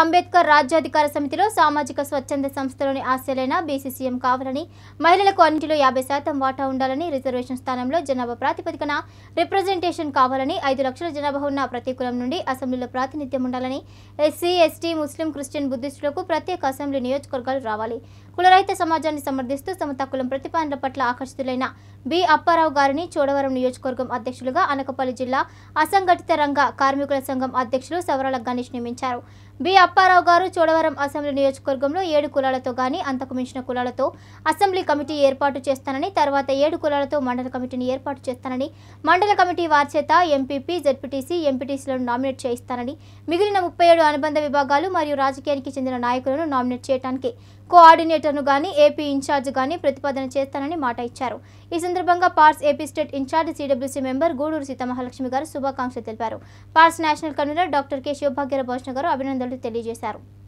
అంబేద్కర్ రాజ్యాధికార సమితిలో సామాజిక స్వచ్ఛంద సంస్థలోని ఆశలైన బీసీసీఎం కావాలని మహిళలకు అన్నింటిలో యాభై శాతం వాటా ఉండాలని రిజర్వేషన్ స్థానంలో జనాభా ప్రాతిపదికన రిప్రజెంటేషన్ కావాలని ఐదు లక్షల జనాభా ఉన్న ప్రతి కులం నుండి అసెంబ్లీలో ప్రాతినిధ్యం ఉండాలని ఎస్సీ ఎస్టీ ముస్లిం క్రిస్టియన్ బుద్ధిస్టులకు ప్రత్యేక అసెంబ్లీ నియోజకవర్గాలు రావాలి కులరహిత సమాజాన్ని సమర్థిస్తూ తమ తక్కులం ప్రతిపాదనల పట్ల ఆకర్షితులైన బి అప్పారావు గారిని చోడవరం నియోజకవర్గం అధ్యక్షులుగా అనకపల్లి జిల్లా అసంఘటిత రంగ కార్మికుల సంఘం అధ్యక్షులు సవరాల గణేష్ నియమించారు బి అప్పారావు గారు చోడవరం అసెంబ్లీ నియోజకవర్గంలో ఏడు కులాలతో గానీ అంతకు మించిన కులాలతో అసెంబ్లీ కమిటీ ఏర్పాటు చేస్తానని తర్వాత ఏడు కులాలతో మండల కమిటీని ఏర్పాటు చేస్తానని మండల కమిటీ వార్చేత ఎంపీపీ జెడ్పీటీసీ ఎంపీటీసీలను నామినేట్ చేయిస్తానని మిగిలిన ముప్పై ఏడు అనుబంధ విభాగాలు మరియు రాజకీయానికి చెందిన నాయకులను నామినేట్ చేయడానికి కోఆర్డినేటర్ను కానీ ఏపీ ఇన్ఛార్జ్ కానీ ప్రతిపాదన చేస్తానని మాట ఇచ్చారు ఈ సందర్భంగా పార్స్ AP state in-charge CWC member Guduru Seethamahalakshmi గారు శుభాకాంక్షలు తెలిపారు పార్స్ నేషనల్ కన్వీనర్ డాక్టర్ కె శివభాగ్యర భోషణ గారు అభినందనలు తెలియ తెలియజేశారు